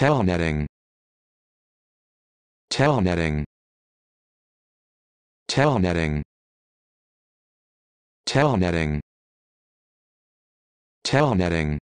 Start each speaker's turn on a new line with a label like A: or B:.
A: telnetting telnetting telnetting telnetting telnetting